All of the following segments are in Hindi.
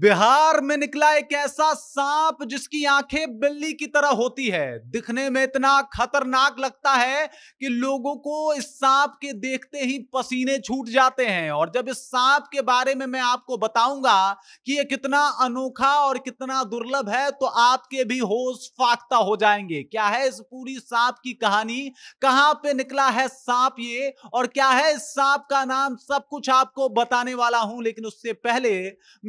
बिहार में निकला एक ऐसा सांप जिसकी आंखें बिल्ली की तरह होती है दिखने में इतना खतरनाक लगता है कि लोगों को इस सांप के देखते ही पसीने छूट जाते हैं और जब इस सांप के बारे में मैं आपको बताऊंगा कि ये कितना अनोखा और कितना दुर्लभ है तो आपके भी होश फाख्ता हो जाएंगे क्या है इस पूरी सांप की कहानी कहाँ पे निकला है सांप ये और क्या है इस सांप का नाम सब कुछ आपको बताने वाला हूं लेकिन उससे पहले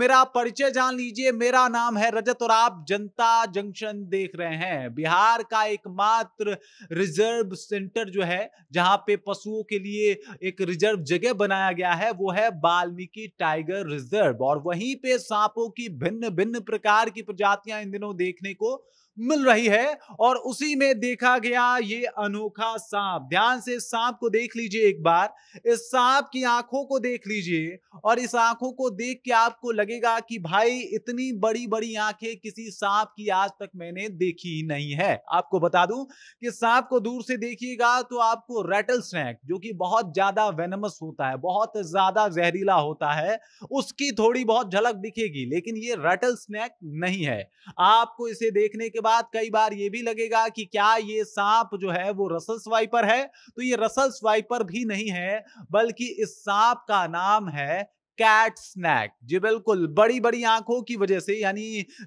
मेरा परिचय परिचय जान लीजिए मेरा नाम है रजत और आप जनता जंक्शन देख रहे हैं बिहार का एकमात्र रिजर्व सेंटर जो है जहां पे पशुओं के लिए एक रिजर्व जगह बनाया गया है वो है वाल्मीकि टाइगर रिजर्व और वहीं पे सांपों की भिन्न भिन्न प्रकार की प्रजातियां इन दिनों देखने को मिल रही है और उसी में देखा गया ये अनोखा सांप ध्यान से सांप को देख लीजिए एक बार इस सांप की आंखों को देख लीजिए और इस आंखों को देख के आपको लगेगा कि भाई इतनी बड़ी बड़ी आंखें किसी सांप की आज तक मैंने देखी नहीं है आपको बता दूं कि सांप को दूर से देखिएगा तो आपको रेटल स्नैक जो कि बहुत ज्यादा वेनमस होता है बहुत ज्यादा जहरीला होता है उसकी थोड़ी बहुत झलक दिखेगी लेकिन ये रेटल स्नैक नहीं है आपको इसे देखने के बाद कई बार ये भी लगेगा कि क्या ये सांप जो है वो रसल स्वाइपर है तो ये रसल स्वाइपर भी नहीं है बल्कि इस सांप का नाम है कैट स्नैक जी बिल्कुल बड़ी बड़ी आंखों की वजह से यानी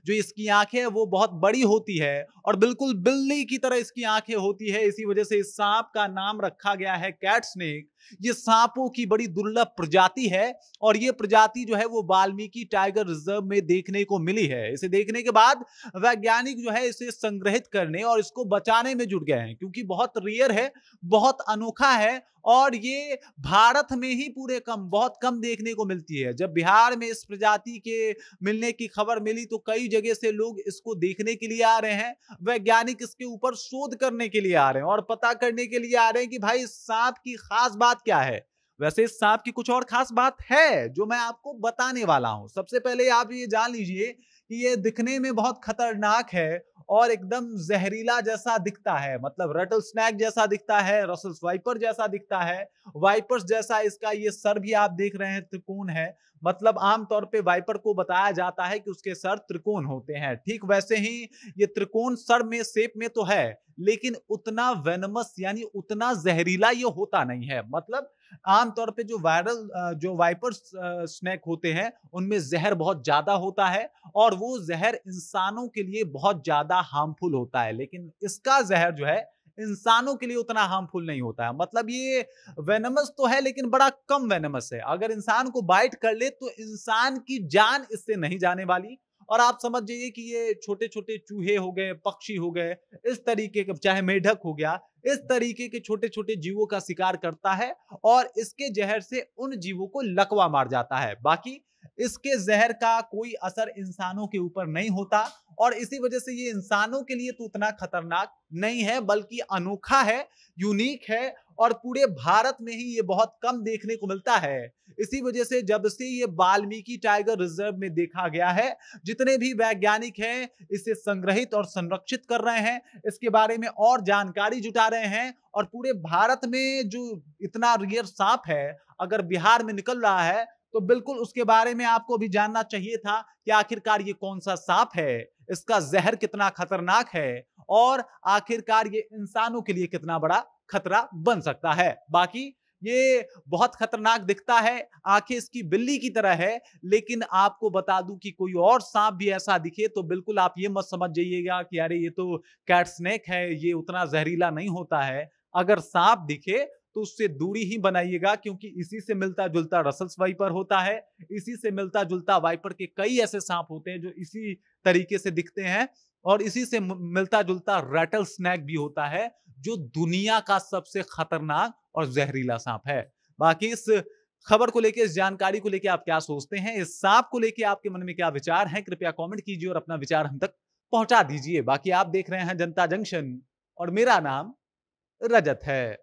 जो इसकी आंखें वो बहुत बड़ी होती है और बिल्कुल बिल्ली की तरह इसकी आंखें होती है इसी वजह से इस सांप का नाम रखा गया है कैट स्नेक ये सांपों की बड़ी दुर्लभ प्रजाति है और ये प्रजाति जो है वो वाल्मीकि टाइगर रिजर्व में देखने को मिली है इसे देखने के बाद वैज्ञानिक जो है इसे संग्रहित करने और इसको बचाने में जुट गए हैं क्योंकि बहुत रेयर है बहुत अनोखा है और ये भारत में ही पूरे कम बहुत कम देखने को मिलती है जब बिहार में इस प्रजाति के मिलने की खबर मिली तो कई जगह से लोग इसको देखने के लिए आ रहे हैं वैज्ञानिक इसके ऊपर शोध करने के लिए आ रहे हैं और पता करने के लिए आ रहे हैं कि भाई सांप की खास बात बात क्या है वैसे इस सांप की कुछ और खास बात है जो मैं आपको बताने वाला हूं सबसे पहले आप ये जान लीजिए कि ये दिखने में बहुत खतरनाक है और एकदम जहरीला जैसा दिखता है मतलब रटल स्नैक जैसा दिखता है रसल वाइपर जैसा दिखता है वाइपर्स जैसा इसका ये सर भी आप देख रहे हैं त्रिकोण है मतलब आमतौर पे वाइपर को बताया जाता है कि उसके सर त्रिकोण होते हैं ठीक वैसे ही ये त्रिकोण सर में सेप में तो है लेकिन उतना वेनमस यानी उतना जहरीला ये होता नहीं है मतलब आमतौर पे जो वायरल जो वाइपर स्नैक होते हैं उनमें जहर बहुत ज़्यादा होता है और वो जहर इंसानों के लिए बहुत ज़्यादा हार्मफुल होता है लेकिन इसका जहर जो है इंसानों के लिए उतना हार्मफुल नहीं होता है मतलब ये वेनमस तो है लेकिन बड़ा कम वेनमस है अगर इंसान को बाइट कर ले तो इंसान की जान इससे नहीं जाने वाली और आप समझ जाइए कि ये छोटे छोटे चूहे हो गए पक्षी हो गए इस तरीके का चाहे मेढक हो गया इस तरीके के छोटे छोटे जीवों का शिकार करता है और इसके जहर से उन जीवों को लकवा मार जाता है बाकी इसके जहर का कोई असर इंसानों के ऊपर नहीं होता और इसी वजह से ये इंसानों के लिए तो उतना खतरनाक नहीं है बल्कि अनोखा है यूनिक है और पूरे भारत में ही ये बहुत कम देखने को मिलता है इसी वजह से जब से ये वाल्मीकि टाइगर रिजर्व में देखा गया है जितने भी वैज्ञानिक हैं इसे संग्रहित और संरक्षित कर रहे हैं इसके बारे में और जानकारी जुटा रहे हैं और पूरे भारत में जो इतना रियर सांप है अगर बिहार में निकल रहा है तो बिल्कुल उसके बारे में आपको भी जानना चाहिए था कि आखिरकार ये कौन सा सांप है इसका जहर कितना खतरनाक है और आखिरकार ये इंसानों के लिए कितना बड़ा खतरा बन सकता है बाकी ये बहुत खतरनाक दिखता है आंखें इसकी बिल्ली की तरह है लेकिन आपको बता दूं कि कोई और सांप भी ऐसा दिखे तो बिल्कुल आप ये मत समझ जाइएगा कि अरे ये तो कैट स्नेक है ये उतना जहरीला नहीं होता है अगर सांप दिखे तो उससे दूरी ही बनाइएगा क्योंकि इसी से मिलता जुलता रसल्स वाइपर होता है इसी से मिलता जुलता वाइपर के कई ऐसे सांप होते हैं जो इसी तरीके से दिखते हैं और इसी से मिलता जुलता रेटल स्नैक भी होता है जो दुनिया का सबसे खतरनाक और जहरीला सांप है बाकी इस खबर को लेकर इस जानकारी को लेकर आप क्या सोचते हैं इस सांप को लेकर आपके मन में क्या विचार हैं कृपया कमेंट कीजिए और अपना विचार हम तक पहुंचा दीजिए बाकी आप देख रहे हैं जनता जंक्शन और मेरा नाम रजत है